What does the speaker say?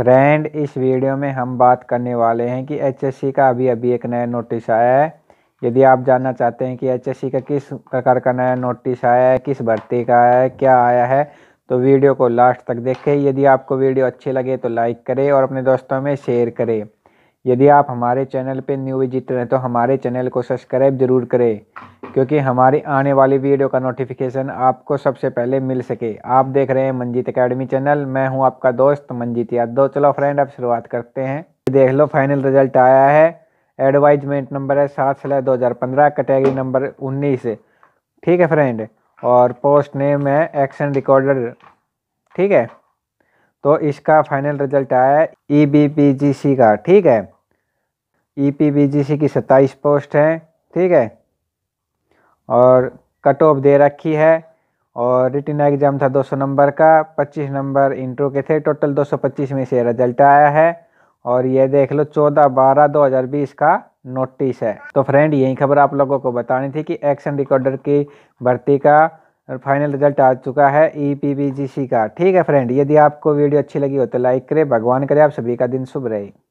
friend इस video में हम बात करने वाले हैं कि एचएससी का अभी अभी एक नया नोटिस आया है यदि आप जानना चाहते हैं कि एचएससी का किस प्रकार का नया नोटिस आया है किस भर्ती का आया है क्या आया है तो वीडियो को लास्ट तक देखें यदि आपको वीडियो अच्छी लगे तो लाइक करें और अपने दोस्तों में शेयर करें यदि आप हमारे चैनल पर न्यू विजिटर हैं तो हमारे चैनल को सब्सक्राइब ज़रूर करें क्योंकि हमारी आने वाली वीडियो का नोटिफिकेशन आपको सबसे पहले मिल सके आप देख रहे हैं मंजीत अकेडमी चैनल मैं हूं आपका दोस्त मंजीत यादव चलो फ्रेंड अब शुरुआत करते हैं देख लो फाइनल रिजल्ट आया है एडवाइजमेंट नंबर है सात सलाह दो हज़ार पंद्रह कैटेगरी नंबर उन्नीस ठीक है फ्रेंड और पोस्ट नेम है एक्शन रिकॉर्डर ठीक है तो इसका फाइनल रिजल्ट आया है ई बी पी जी सी का ठीक है ई पी बी जी सी की सत्ताईस पोस्ट हैं ठीक है और कट ऑफ दे रखी है और रिटर्न एग्ज़ाम था 200 नंबर का 25 नंबर इंट्रो के थे टोटल 225 में से रिजल्ट आया है और ये देख लो 14 बारह 2020 का नोटिस है तो फ्रेंड यही खबर आप लोगों को बतानी थी कि एक्शन रिकॉर्डर की भर्ती का फाइनल रिजल्ट आ चुका है ई e पी का ठीक है फ्रेंड यदि आपको वीडियो अच्छी लगी हो तो लाइक करें भगवान करे आप सभी का दिन शुभ रहे